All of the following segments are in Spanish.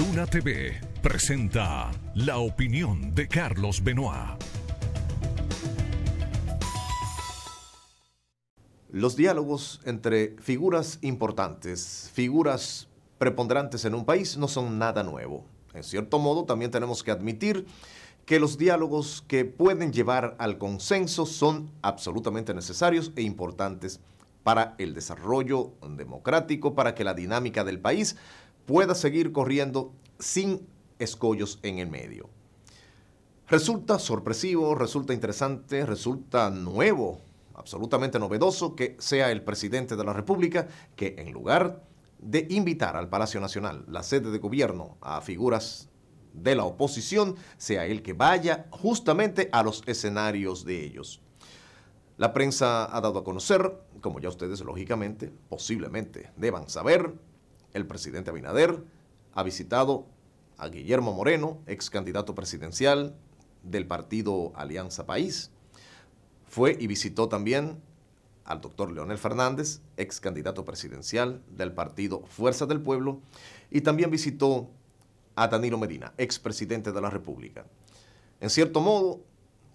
Luna TV presenta la opinión de Carlos Benoit. Los diálogos entre figuras importantes, figuras preponderantes en un país, no son nada nuevo. En cierto modo, también tenemos que admitir que los diálogos que pueden llevar al consenso son absolutamente necesarios e importantes para el desarrollo democrático, para que la dinámica del país pueda seguir corriendo sin escollos en el medio. Resulta sorpresivo, resulta interesante, resulta nuevo, absolutamente novedoso que sea el presidente de la República que en lugar de invitar al Palacio Nacional, la sede de gobierno, a figuras de la oposición, sea el que vaya justamente a los escenarios de ellos. La prensa ha dado a conocer, como ya ustedes lógicamente, posiblemente deban saber, el presidente Abinader ha visitado a Guillermo Moreno, ex candidato presidencial del partido Alianza País. Fue y visitó también al doctor Leonel Fernández, ex candidato presidencial del partido Fuerza del Pueblo, y también visitó a Danilo Medina, ex presidente de la República. En cierto modo,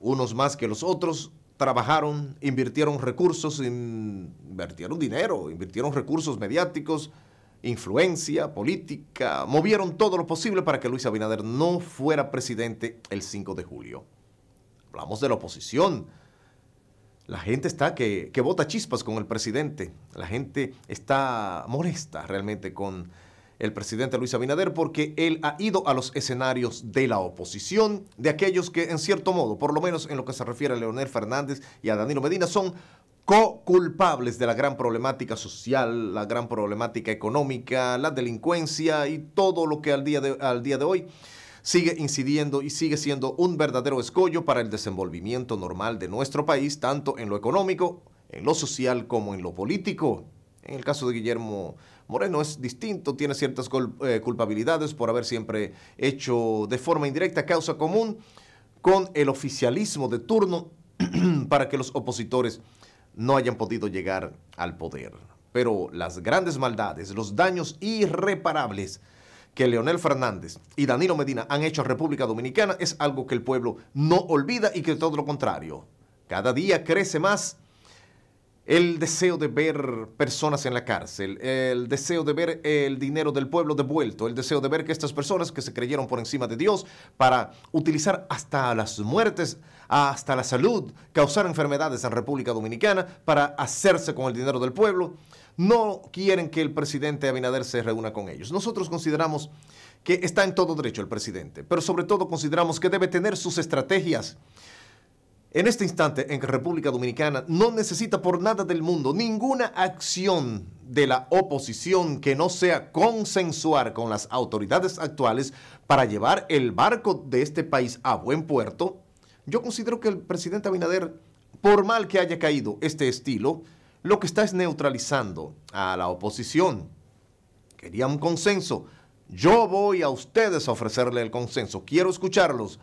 unos más que los otros trabajaron, invirtieron recursos, invirtieron dinero, invirtieron recursos mediáticos, influencia política, movieron todo lo posible para que Luis Abinader no fuera presidente el 5 de julio. Hablamos de la oposición. La gente está que, vota chispas con el presidente. La gente está molesta realmente con el presidente Luis Abinader porque él ha ido a los escenarios de la oposición, de aquellos que en cierto modo, por lo menos en lo que se refiere a Leonel Fernández y a Danilo Medina, son co-culpables de la gran problemática social, la gran problemática económica, la delincuencia y todo lo que al día de, al día de hoy sigue incidiendo y sigue siendo un verdadero escollo para el desenvolvimiento normal de nuestro país, tanto en lo económico, en lo social como en lo político. En el caso de Guillermo Moreno es distinto, tiene ciertas eh, culpabilidades por haber siempre hecho de forma indirecta causa común con el oficialismo de turno para que los opositores no hayan podido llegar al poder. Pero las grandes maldades, los daños irreparables que Leonel Fernández y Danilo Medina han hecho a República Dominicana es algo que el pueblo no olvida y que todo lo contrario, cada día crece más el deseo de ver personas en la cárcel, el deseo de ver el dinero del pueblo devuelto, el deseo de ver que estas personas que se creyeron por encima de Dios para utilizar hasta las muertes, hasta la salud, causar enfermedades en República Dominicana para hacerse con el dinero del pueblo, no quieren que el presidente Abinader se reúna con ellos. Nosotros consideramos que está en todo derecho el presidente, pero sobre todo consideramos que debe tener sus estrategias en este instante en que República Dominicana no necesita por nada del mundo ninguna acción de la oposición que no sea consensuar con las autoridades actuales para llevar el barco de este país a buen puerto, yo considero que el presidente Abinader, por mal que haya caído este estilo, lo que está es neutralizando a la oposición. Quería un consenso. Yo voy a ustedes a ofrecerle el consenso. Quiero escucharlos.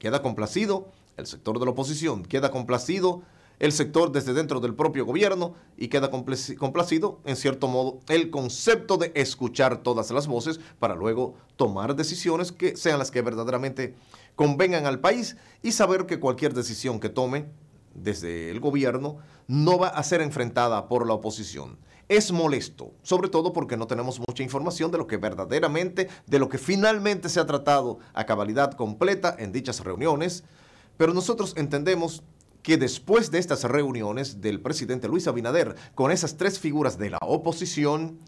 Queda complacido el sector de la oposición queda complacido, el sector desde dentro del propio gobierno y queda complacido, en cierto modo, el concepto de escuchar todas las voces para luego tomar decisiones que sean las que verdaderamente convengan al país y saber que cualquier decisión que tome desde el gobierno no va a ser enfrentada por la oposición. Es molesto, sobre todo porque no tenemos mucha información de lo que verdaderamente, de lo que finalmente se ha tratado a cabalidad completa en dichas reuniones, pero nosotros entendemos que después de estas reuniones del presidente Luis Abinader con esas tres figuras de la oposición,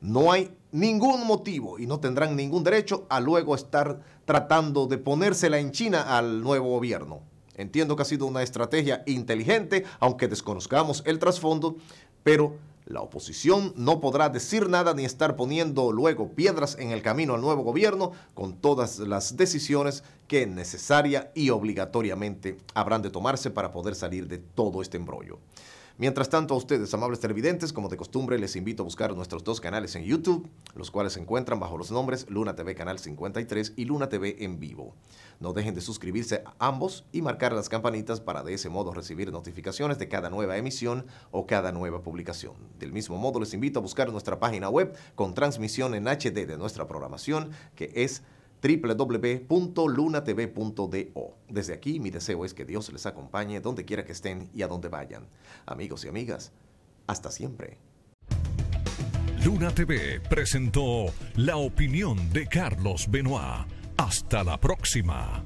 no hay ningún motivo y no tendrán ningún derecho a luego estar tratando de ponérsela en China al nuevo gobierno. Entiendo que ha sido una estrategia inteligente, aunque desconozcamos el trasfondo, pero la oposición no podrá decir nada ni estar poniendo luego piedras en el camino al nuevo gobierno con todas las decisiones que necesaria y obligatoriamente habrán de tomarse para poder salir de todo este embrollo. Mientras tanto, a ustedes, amables televidentes, como de costumbre, les invito a buscar nuestros dos canales en YouTube, los cuales se encuentran bajo los nombres Luna TV Canal 53 y Luna TV en vivo. No dejen de suscribirse a ambos y marcar las campanitas para de ese modo recibir notificaciones de cada nueva emisión o cada nueva publicación. Del mismo modo, les invito a buscar nuestra página web con transmisión en HD de nuestra programación, que es www.lunatv.do. Desde aquí mi deseo es que Dios les acompañe donde quiera que estén y a donde vayan. Amigos y amigas, hasta siempre. Luna TV presentó la opinión de Carlos Benoit. Hasta la próxima.